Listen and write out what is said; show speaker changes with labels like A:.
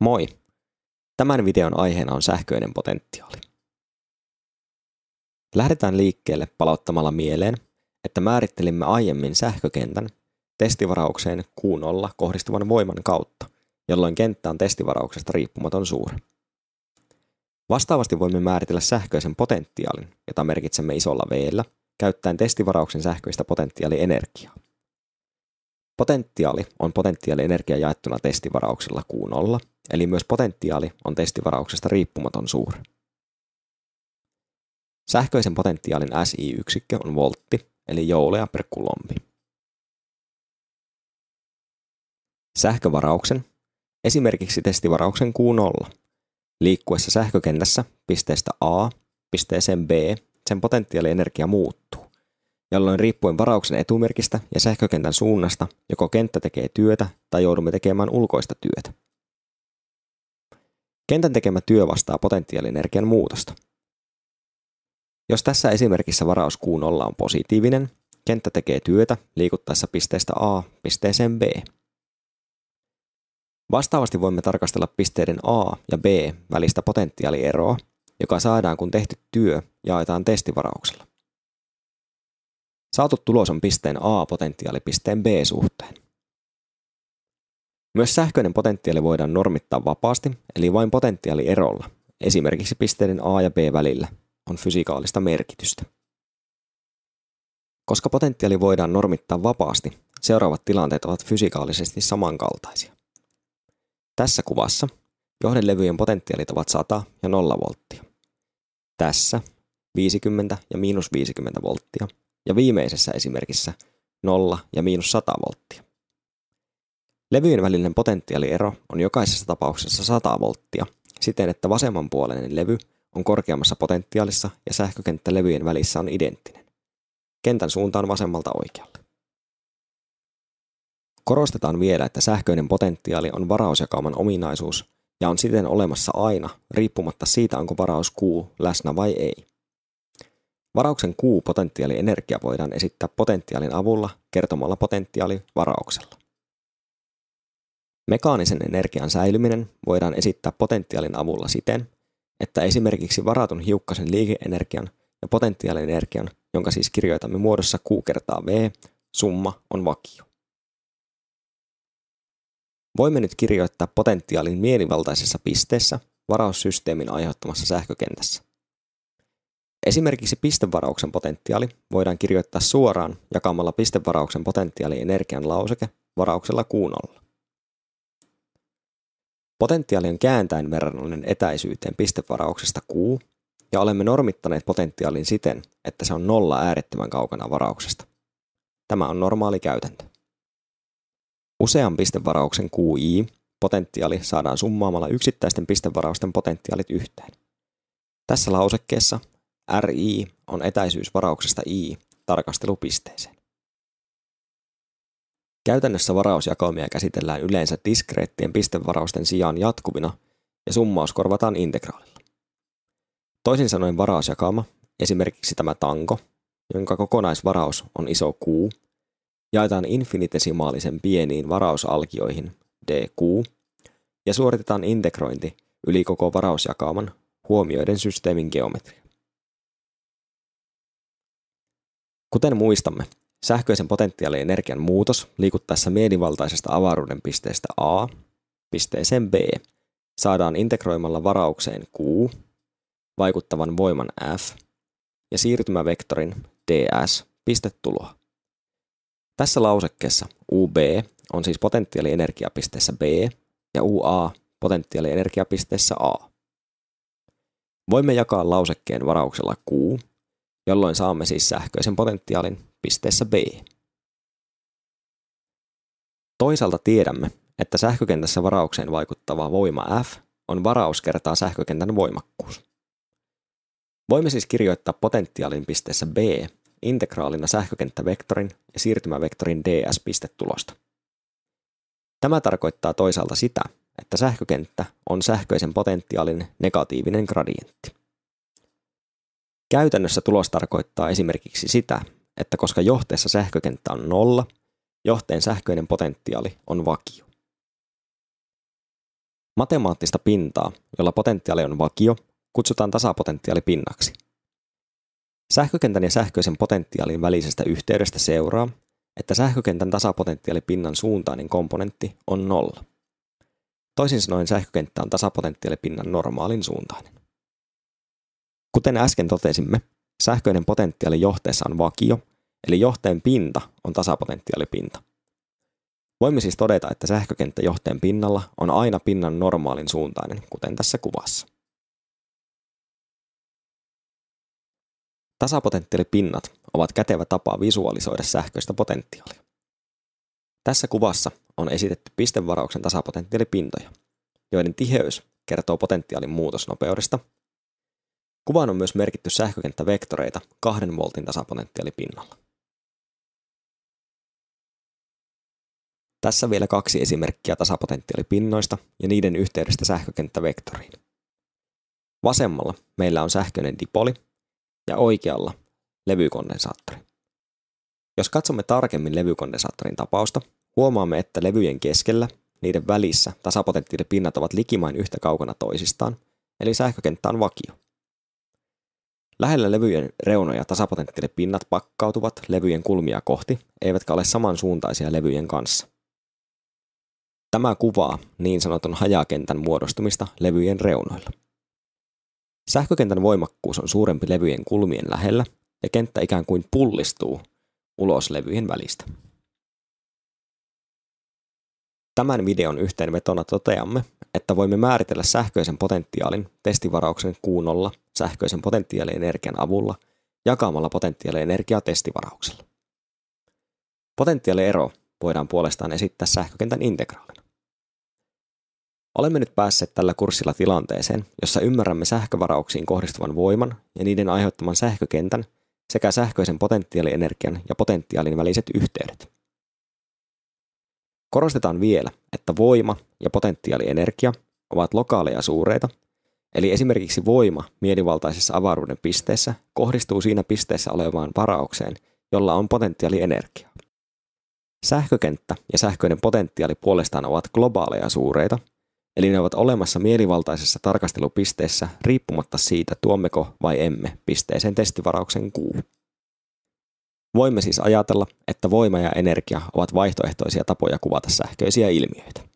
A: Moi! Tämän videon aiheena on sähköinen potentiaali. Lähdetään liikkeelle palauttamalla mieleen, että määrittelimme aiemmin sähkökentän testivaraukseen Q0 kohdistuvan voiman kautta, jolloin kenttä on testivarauksesta riippumaton suuri. Vastaavasti voimme määritellä sähköisen potentiaalin, jota merkitsemme isolla v käyttäen testivarauksen sähköistä potentiaalienergiaa. Potentiaali on potentiaalienergia jaettuna testivarauksilla Q0, eli myös potentiaali on testivarauksesta riippumaton suuri. Sähköisen potentiaalin SI-yksikkö on voltti, eli jouleja per kulombi. Sähkövarauksen, esimerkiksi testivarauksen Q0, liikkuessa sähkökentässä pisteestä A pisteeseen B sen potentiaalienergia muuttuu jolloin riippuen varauksen etumerkistä ja sähkökentän suunnasta joko kenttä tekee työtä tai joudumme tekemään ulkoista työtä. Kentän tekemä työ vastaa potentiaalienergian muutosta. Jos tässä esimerkissä varaus kuun 0 on positiivinen, kenttä tekee työtä liikuttaessa pisteestä A pisteeseen B. Vastaavasti voimme tarkastella pisteiden A ja B välistä potentiaalieroa, joka saadaan kun tehty työ jaetaan testivarauksella. Saatu tulos on pisteen A potentiaalipisteen B suhteen. Myös sähköinen potentiaali voidaan normittaa vapaasti, eli vain erolla, esimerkiksi pisteiden A ja B välillä, on fysikaalista merkitystä. Koska potentiaali voidaan normittaa vapaasti, seuraavat tilanteet ovat fysikaalisesti samankaltaisia. Tässä kuvassa johdelevyjen potentiaalit ovat 100 ja 0 volttia. Tässä 50 ja miinus 50 volttia ja viimeisessä esimerkissä 0 ja miinus 100 volttia. Levyjen välinen potentiaaliero on jokaisessa tapauksessa 100 volttia, siten että vasemmanpuoleinen levy on korkeammassa potentiaalissa ja sähkökenttä levyjen välissä on identtinen. Kentän suunta on vasemmalta oikealle. Korostetaan vielä, että sähköinen potentiaali on varausjakauman ominaisuus ja on siten olemassa aina, riippumatta siitä onko varaus kuu läsnä vai ei. Varauksen Q-potentiaalienergia voidaan esittää potentiaalin avulla kertomalla potentiaali varauksella. Mekaanisen energian säilyminen voidaan esittää potentiaalin avulla siten, että esimerkiksi varatun hiukkasen liikeenergian ja potentiaalienergian, jonka siis kirjoitamme muodossa Q kertaa V, summa on vakio. Voimme nyt kirjoittaa potentiaalin mielivaltaisessa pisteessä varaussysteemin aiheuttamassa sähkökentässä. Esimerkiksi pistevarauksen potentiaali voidaan kirjoittaa suoraan jakamalla pistevarauksen potentiaali energian lauseke varauksella kuunolla. Potentiaali on kääntäen verrannollinen etäisyyteen pistevarauksesta Q, ja olemme normittaneet potentiaalin siten, että se on nolla äärettömän kaukana varauksesta. Tämä on normaali käytäntö. Usean pistevarauksen QI potentiaali saadaan summaamalla yksittäisten pistevarausten potentiaalit yhteen. Tässä lausekkeessa RI on etäisyysvarauksesta I tarkastelupisteeseen. Käytännössä varausjakaumia käsitellään yleensä diskreettien pistevarausten sijaan jatkuvina ja summaus korvataan integraalilla. Toisin sanoen varausjakauma, esimerkiksi tämä tanko, jonka kokonaisvaraus on iso Q, jaetaan infinitesimaalisen pieniin varausalkioihin DQ ja suoritetaan integrointi yli koko varausjakauman huomioiden systeemin geometria. Kuten muistamme, sähköisen energian muutos liikuttaessa mielivaltaisesta avaruuden pisteestä A pisteeseen B saadaan integroimalla varaukseen Q, vaikuttavan voiman F ja siirtymävektorin ds pistetuloa. Tässä lausekkeessa UB on siis potentiaalienergiapisteessä B ja UA potentiaalienergiapisteessä A. Voimme jakaa lausekkeen varauksella Q jolloin saamme siis sähköisen potentiaalin pisteessä B. Toisaalta tiedämme, että sähkökentässä varaukseen vaikuttava voima F on varaus kertaa sähkökentän voimakkuus. Voimme siis kirjoittaa potentiaalin pisteessä B integraalina sähkökenttävektorin ja siirtymävektorin ds-pistetulosta. Tämä tarkoittaa toisaalta sitä, että sähkökenttä on sähköisen potentiaalin negatiivinen gradientti. Käytännössä tulos tarkoittaa esimerkiksi sitä, että koska johteessa sähkökenttä on nolla, johteen sähköinen potentiaali on vakio. Matemaattista pintaa, jolla potentiaali on vakio, kutsutaan tasapotentiaalipinnaksi. Sähkökentän ja sähköisen potentiaalin välisestä yhteydestä seuraa, että sähkökentän tasapotentiaalipinnan suuntainen komponentti on nolla. Toisin sanoen sähkökenttä on tasapotentiaalipinnan normaalin suuntainen. Kuten äsken totesimme, sähköinen potentiaali johteessa on vakio, eli johteen pinta on tasapotentiaalipinta. Voimme siis todeta, että sähkökenttä johteen pinnalla on aina pinnan normaalin suuntainen, kuten tässä kuvassa. Tasapotentiaalipinnat ovat kätevä tapa visualisoida sähköistä potentiaalia. Tässä kuvassa on esitetty pistevarauksen tasapotentiaalipintoja, joiden tiheys kertoo potentiaalin muutosnopeudesta Kuvaan on myös merkitty sähkökenttävektoreita kahden voltin tasapotentiaalipinnalla. Tässä vielä kaksi esimerkkiä tasapotentiaalipinnoista ja niiden yhteydestä sähkökenttävektoriin. Vasemmalla meillä on sähköinen dipoli ja oikealla levykondensaattori. Jos katsomme tarkemmin levykondensaattorin tapausta, huomaamme, että levyjen keskellä, niiden välissä tasapotentiaalipinnat ovat likimain yhtä kaukana toisistaan, eli sähkökenttä on vakio. Lähellä levyjen reunoja tasapotenttinen pinnat pakkautuvat levyjen kulmia kohti, eivätkä ole samansuuntaisia levyjen kanssa. Tämä kuvaa niin sanotun hajakentän muodostumista levyjen reunoilla. Sähkökentän voimakkuus on suurempi levyjen kulmien lähellä ja kenttä ikään kuin pullistuu ulos levyjen välistä. Tämän videon yhteenvetona toteamme, että voimme määritellä sähköisen potentiaalin testivarauksen kuunnolla sähköisen potentiaalienergian avulla jakamalla potentiaalienergiaa testivarauksella. Potentiaaliero voidaan puolestaan esittää sähkökentän integraalina. Olemme nyt päässeet tällä kurssilla tilanteeseen, jossa ymmärrämme sähkövarauksiin kohdistuvan voiman ja niiden aiheuttaman sähkökentän sekä sähköisen potentiaalienergian ja potentiaalin väliset yhteydet. Korostetaan vielä, että voima ja potentiaalienergia ovat lokaaleja suureita, eli esimerkiksi voima mielivaltaisessa avaruuden pisteessä kohdistuu siinä pisteessä olevaan varaukseen, jolla on potentiaalienergia. Sähkökenttä ja sähköinen potentiaali puolestaan ovat globaaleja suureita, eli ne ovat olemassa mielivaltaisessa tarkastelupisteessä riippumatta siitä tuommeko vai emme pisteeseen testivarauksen kuu. Voimme siis ajatella, että voima ja energia ovat vaihtoehtoisia tapoja kuvata sähköisiä ilmiöitä.